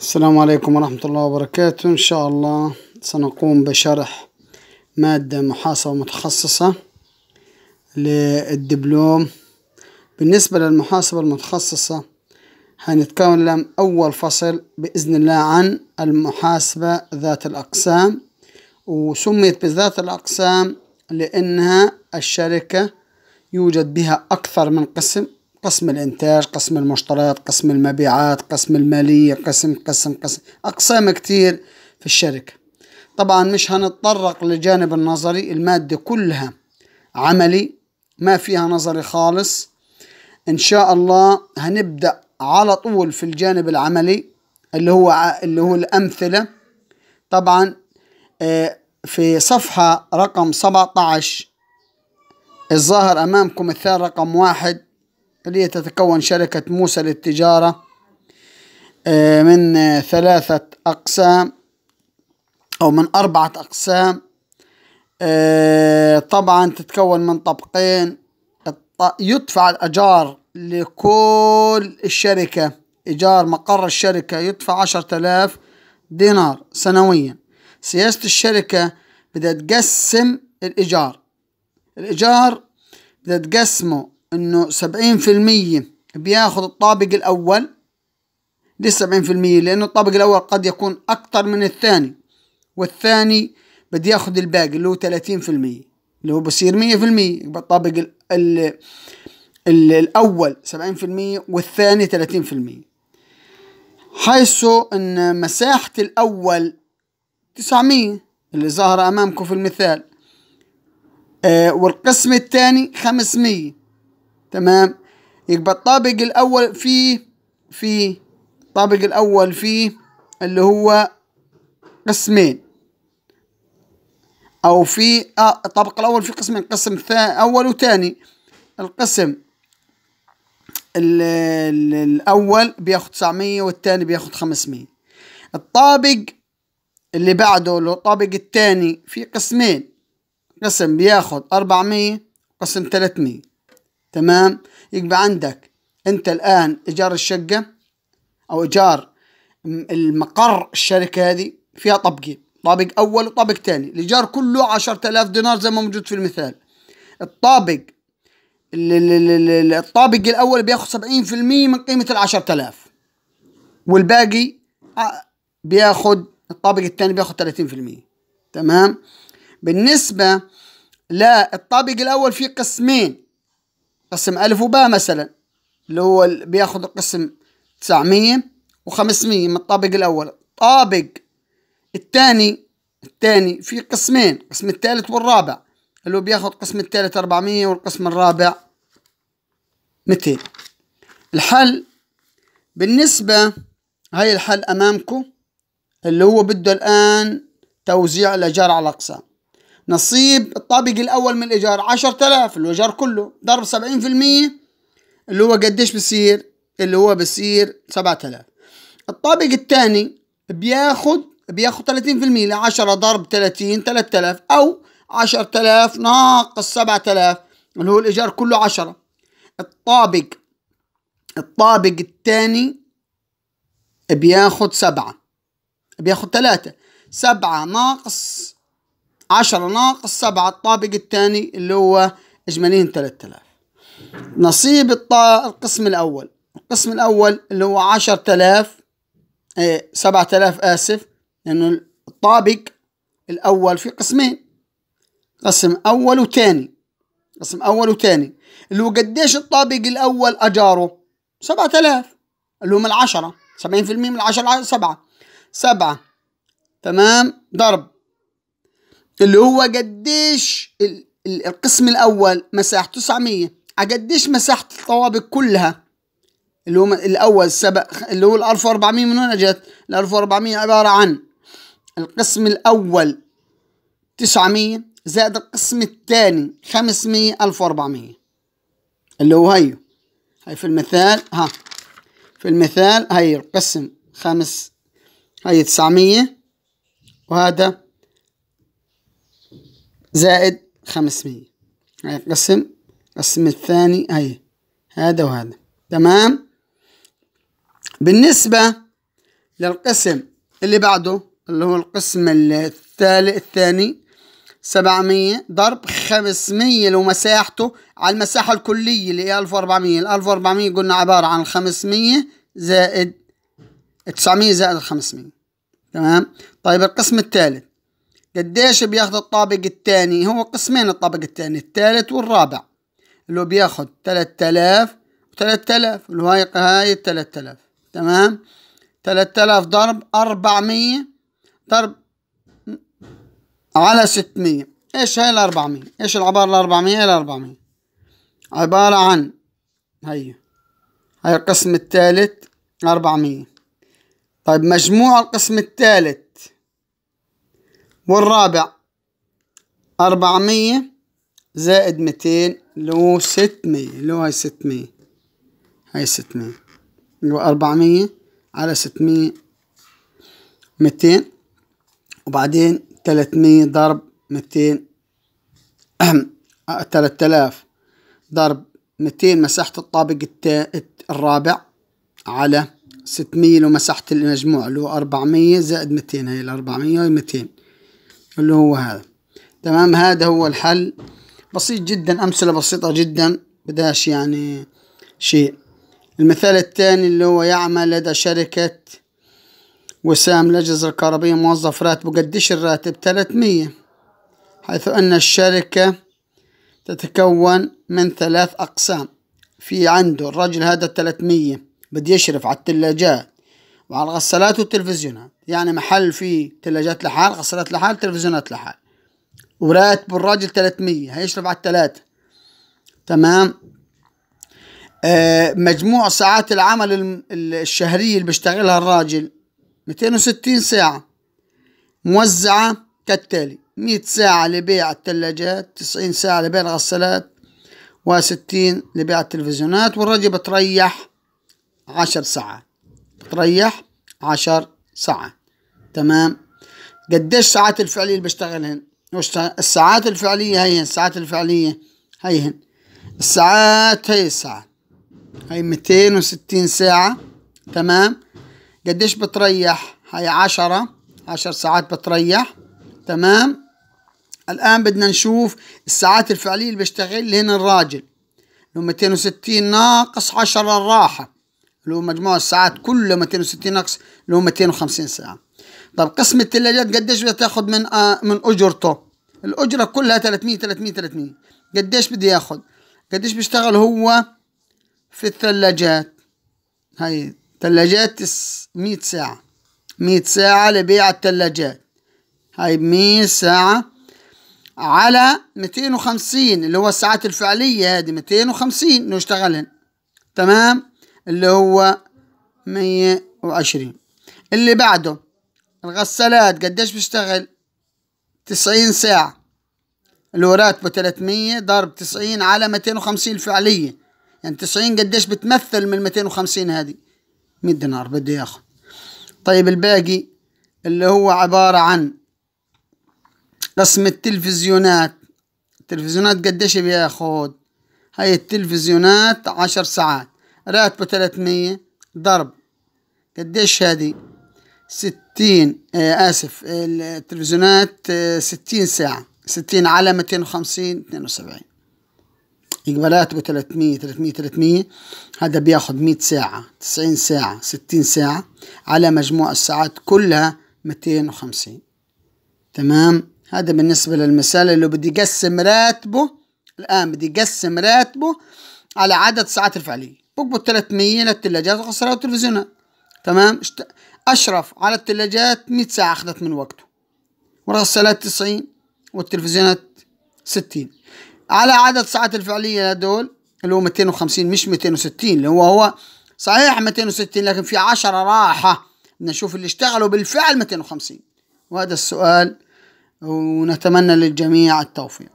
السلام عليكم ورحمة الله وبركاته إن شاء الله سنقوم بشرح مادة محاسبة متخصصة للدبلوم بالنسبة للمحاسبة المتخصصة هنتكلم أول فصل بإذن الله عن المحاسبة ذات الأقسام وسميت بذات الأقسام لأنها الشركة يوجد بها أكثر من قسم قسم الإنتاج قسم المشتريات قسم المبيعات قسم المالية قسم قسم قسم أقسام كتير في الشركة طبعا مش هنتطرق للجانب النظري المادة كلها عملي ما فيها نظري خالص إن شاء الله هنبدأ على طول في الجانب العملي اللي هو اللي هو الأمثلة طبعا آه، في صفحة رقم 17 الظاهر أمامكم مثال رقم واحد اللي تتكون شركة موسى للتجارة آه، من آه، ثلاثة أقسام أو من أربعة أقسام آه، طبعا تتكون من طبقين يدفع الأجار لكل الشركة إيجار مقر الشركة يدفع عشرة آلاف دينار سنويا سياسة الشركة بدها تقسم الإيجار الإيجار بدها تقسمه انه سبعين في المية بياخذ الطابق الاول ليش سبعين في المية لانه الطابق الاول قد يكون اكتر من الثاني والثاني بده ياخذ الباقي اللي هو ثلاثين في المية اللي هو بصير مية في المية بالطابق الطابق ال ال الاول سبعين في المية والثاني ثلاثين في المية حيث ان مساحة الاول تسعمية اللي ظهر امامكم في المثال آه والقسم الثاني خمسمية تمام يبقى الطابق الأول فيه في الطابق الأول فيه اللي هو قسمين أو في آه الطابق الأول في قسمين قسم أول وثاني القسم ال ال الأول بياخذ 900 والثاني بياخذ 500 الطابق اللي بعده لو الطابق الثاني في قسمين قسم بياخذ 400 قسم 300 تمام يبقى عندك انت الان ايجار الشقه او ايجار المقر الشركه هذه فيها طبقين طابق اول وطابق ثاني الايجار كله 10000 دينار زي ما موجود في المثال الطابق الطابق الاول بياخذ 70% من قيمه ال 10000 والباقي بياخذ الطابق الثاني بياخذ 30% تمام بالنسبه للطابق الاول في قسمين قسم ألف وباء مثلا اللي هو بياخذ القسم 900 و500 من الطابق الأول طابق الثاني الثاني في قسمين قسم الثالث والرابع اللي هو بياخذ قسم الثالث 400 والقسم الرابع 200 الحل بالنسبة هاي الحل أمامكم اللي هو بده الآن توزيع الأجار على الأقسام نصيب الطابق الأول من الإيجار 10000 الإيجار كله ضرب 70% اللي هو قديش بصير اللي هو بصير 7000 الطابق الثاني بياخد بياخد 30% ل 10 ضرب 30 3000 أو 10000 ناقص 7000 اللي هو الإيجار كله 10 الطابق الطابق الثاني بياخد 7 بياخد 3 7 ناقص 10 ناقص 7 الطابق الثاني اللي هو اجماليا 3000 نصيب القسم الاول القسم الاول اللي هو 10000 ايه 7000 اسف لانه الطابق الاول في قسمين قسم اول وثاني قسم اول وثاني اللي هو قديش الطابق الاول اجاره 7000 اللي هو من في 70% من العشرة 7 7 تمام ضرب اللي هو قديش القسم الاول مساحته 900 قديش مساحه الطوابق كلها اللي هو الاول سبق اللي هو ال 1400 من هنا جت ال 1400 عباره عن القسم الاول 900 زائد القسم الثاني 500 1400 اللي هو هيو هي في المثال ها في المثال هي القسم خمس هي 900 وهذا زائد خمسمية قسم القسم الثاني هاي هذا وهذا تمام بالنسبة للقسم اللي بعده اللي هو القسم الثالث الثاني سبعمية ضرب خمسمية لو مساحته على المساحة الكلية اللي هي ألف وأربعمية الألف وأربعمية قلنا عبارة عن خمسمية زائد تسعمية زائد خمسمية تمام طيب القسم الثالث قديش بياخد الطابق الثاني هو قسمين الطابق الثاني الثالث والرابع اللي بياخد تلات 3000 و3000 اللي هاي هاي 3000 تمام 3000 ضرب 400 ضرب على 600 ايش هاي ال 400 ايش العبارة ال 400 ال 400 عبارة عن هي هاي القسم الثالث 400 طيب مجموع القسم الثالث والرابع أربعمية زائد ميتين اللي هو ستمية اللي هو هاي ستمية هاي ستمية اللي هو أربعمية على ستمية ميتين وبعدين تلاتمية ضرب ميتين تلات آلاف ضرب ميتين مساحة الطابق الرابع على ستمية لو مساحة المجموع اللي هو أربعمية زائد ميتين هاي الأربعمية هاي ميتين اللي هو هذا تمام هذا هو الحل بسيط جدا أمثلة بسيطة جدا بداش يعني شيء المثال الثاني اللي هو يعمل لدى شركة وسام للأجهزة الكهربية موظف راتبه قديش الراتب 300 حيث أن الشركة تتكون من ثلاث أقسام في عنده الرجل هذا 300 بدي يشرف على الثلاجات وعلى الغسالات والتلفزيونات يعني محل فيه ثلاجات لحال غسالات لحال تلفزيونات لحال وراتب بالراجل 300 هيشرب على الثلاثة تمام آه مجموع ساعات العمل الشهرية اللي بيشتغلها الراجل 260 ساعة موزعة كالتالي 100 ساعة لبيع الثلاجات 90 ساعة لبيع الغسالات و60 لبيع التلفزيونات والراجل بتريح 10 ساعات تريح عشر ساعة تمام قديش ساعات الفعلية اللي بشتغلهن الساعات الفعلية هيهن الساعات الفعلية هيهن الساعات هي الساعة هي 260 ساعة تمام قديش بتريح هي عشرة عشر ساعات بتريح تمام الآن بدنا نشوف الساعات الفعلية اللي بيشتغل هنا الراجل لو 260 ناقص 10 الراحة اللي هو مجموع الساعات كله 260 ناقص اللي هو 250 ساعة طب قسم الثلاجات قديش بدها تاخذ من آه من أجرته الأجرة كلها 300 300 300 قديش بدي ياخذ؟ قديش بيشتغل هو في الثلاجات هاي ثلاجات 100 ساعة 100 ساعة لبيع الثلاجات هاي 100 ساعة على 250 اللي هو الساعات الفعلية هذه 250 انه يشتغلن تمام اللي هو مية وعشرين اللي بعده الغسالات قديش بيشتغل تسعين ساعة اللي هو راتبه 300 ضرب تسعين على ميتين وخمسين الفعلية يعني تسعين قديش بتمثل من ميتين وخمسين هذه مية دينار بده ياخد طيب الباقي اللي هو عبارة عن قسم التلفزيونات التلفزيونات قديش بياخد هاي التلفزيونات عشر ساعات راتبه 300 ضرب قديش هذه 60 آه اسف التلفزيونات 60 آه، ساعه 60 على 250 72 يقبل راتبه 300 300 300 هذا بياخد 100 ساعه 90 ساعه 60 ساعه على مجموع الساعات كلها 250 تمام هذا بالنسبه للمساله اللي بدي يقسم راتبه الان بدي يقسم راتبه على عدد الساعات الفعليه اكبت 300 للثلاجات وغسلها التلفزيونات تمام اشرف على الثلاجات 100 ساعه اخذت من وقته والغسالات 90 والتلفزيونات 60 على عدد ساعات الفعليه لدول اللي هو 250 مش 260 اللي هو هو صحيح 260 لكن في 10 راحه نشوف اللي اشتغلوا بالفعل 250 وهذا السؤال ونتمنى للجميع التوفيق